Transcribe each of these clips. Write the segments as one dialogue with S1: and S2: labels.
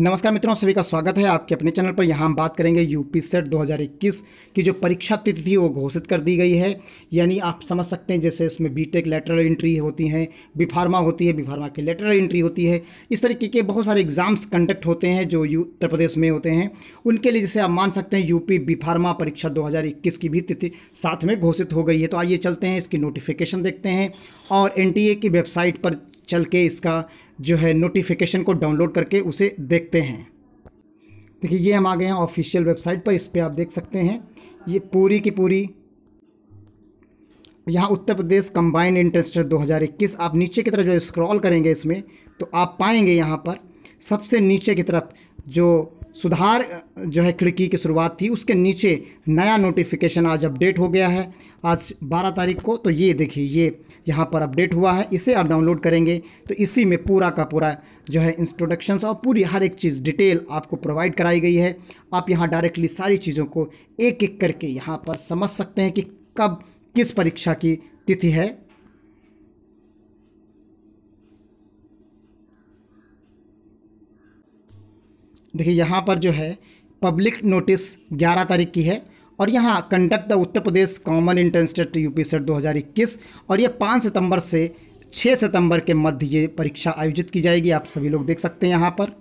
S1: नमस्कार मित्रों सभी का स्वागत है आपके अपने चैनल पर यहाँ हम बात करेंगे यूपी सेट 2021 की जो परीक्षा तिथि थी वो घोषित कर दी गई है यानी आप समझ सकते हैं जैसे उसमें बीटेक लेटरल एंट्री होती हैं बी फार्मा होती है बी फार्मा की लेटरल एंट्री होती है इस तरीके के बहुत सारे एग्जाम्स कंडक्ट होते हैं जो उत्तर प्रदेश में होते हैं उनके लिए जैसे आप मान सकते हैं यूपी बी फार्मा परीक्षा दो की भी तिथि साथ में घोषित हो गई है तो आइए चलते हैं इसकी नोटिफिकेशन देखते हैं और एन की वेबसाइट पर चल के इसका जो है नोटिफिकेशन को डाउनलोड करके उसे देखते हैं देखिए ये हम आ गए हैं ऑफिशियल वेबसाइट पर इस पर आप देख सकते हैं ये पूरी की पूरी यहाँ उत्तर प्रदेश कंबाइंड इंटरेस्ट 2021 आप नीचे की तरफ जो स्क्रॉल करेंगे इसमें तो आप पाएंगे यहाँ पर सबसे नीचे की तरफ जो सुधार जो है खिड़की की शुरुआत थी उसके नीचे नया नोटिफिकेशन आज अपडेट हो गया है आज 12 तारीख को तो ये देखिए ये यहाँ पर अपडेट हुआ है इसे आप डाउनलोड करेंगे तो इसी में पूरा का पूरा जो है इंस्ट्रोडक्शंस और पूरी हर एक चीज़ डिटेल आपको प्रोवाइड कराई गई है आप यहाँ डायरेक्टली सारी चीज़ों को एक एक करके यहाँ पर समझ सकते हैं कि कब किस परीक्षा की तिथि है देखिए यहाँ पर जो है पब्लिक नोटिस 11 तारीख की है और यहाँ conduct the Uttar Pradesh common entrance test UP CET 2021 और ये 5 सितंबर से 6 सितंबर के मध्य ये परीक्षा आयोजित की जाएगी आप सभी लोग देख सकते हैं यहाँ पर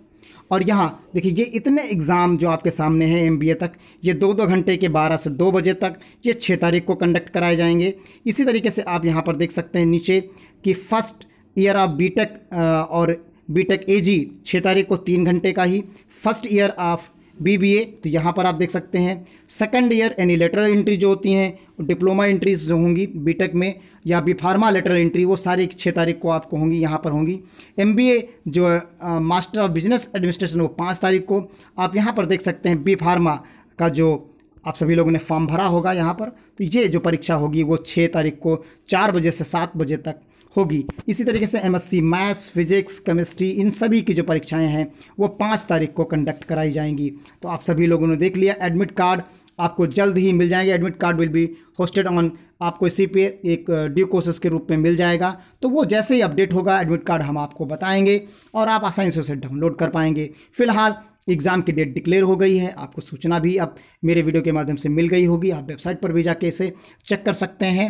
S1: और यहाँ देखिए ये इतने एग्ज़ाम जो आपके सामने हैं एम तक ये दो दो घंटे के बारह से दो बजे तक ये छः तारीख को कंडक्ट कराए जाएंगे इसी तरीके से आप यहाँ पर देख सकते हैं नीचे कि फ़र्स्ट ईयर ऑफ बीटेक और बीटेक एजी छः तारीख को तीन घंटे का ही फर्स्ट ईयर ऑफ बीबीए तो यहाँ पर आप देख सकते हैं सेकंड ईयर यानी लेटरल एंट्री जो होती हैं डिप्लोमा इंट्रीज जो होंगी बीटेक में या बी फार्मा लेटरल एंट्री वो सारी छः तारीख को आपको होंगी यहाँ पर होंगी एमबीए जो मास्टर ऑफ बिजनेस एडमिनिस्ट्रेशन वो पाँच तारीख को आप यहाँ पर देख सकते हैं बी फार्मा का जो आप सभी लोगों ने फॉर्म भरा होगा यहाँ पर तो ये जो परीक्षा होगी वो छः तारीख को चार बजे से सात बजे तक होगी इसी तरीके से एमएससी मैथ्स फिजिक्स केमिस्ट्री इन सभी की जो परीक्षाएं हैं वो पाँच तारीख को कंडक्ट कराई जाएंगी तो आप सभी लोगों ने देख लिया एडमिट कार्ड आपको जल्द ही मिल जाएंगे admit card will be hosted on आपको इसी पे एक ड्यू कोर्सेज के रूप में मिल जाएगा तो वो जैसे ही अपडेट होगा एडमिट कार्ड हम आपको बताएंगे और आप आसानी से उसे डाउनलोड कर पाएंगे फिलहाल एग्ज़ाम की डेट डिक्लेयर हो गई है आपको सूचना भी अब मेरे वीडियो के माध्यम से मिल गई होगी आप वेबसाइट पर भी जाके इसे चेक कर सकते हैं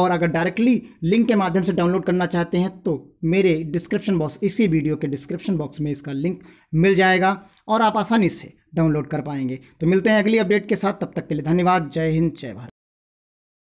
S1: और अगर डायरेक्टली लिंक के माध्यम से डाउनलोड करना चाहते हैं तो मेरे डिस्क्रिप्शन बॉक्स इसी वीडियो के डिस्क्रिप्शन बॉक्स में इसका लिंक मिल जाएगा और आप आसानी से डाउनलोड कर पाएंगे तो मिलते हैं अगली अपडेट के साथ तब तक के लिए धन्यवाद जय हिंद जय भारत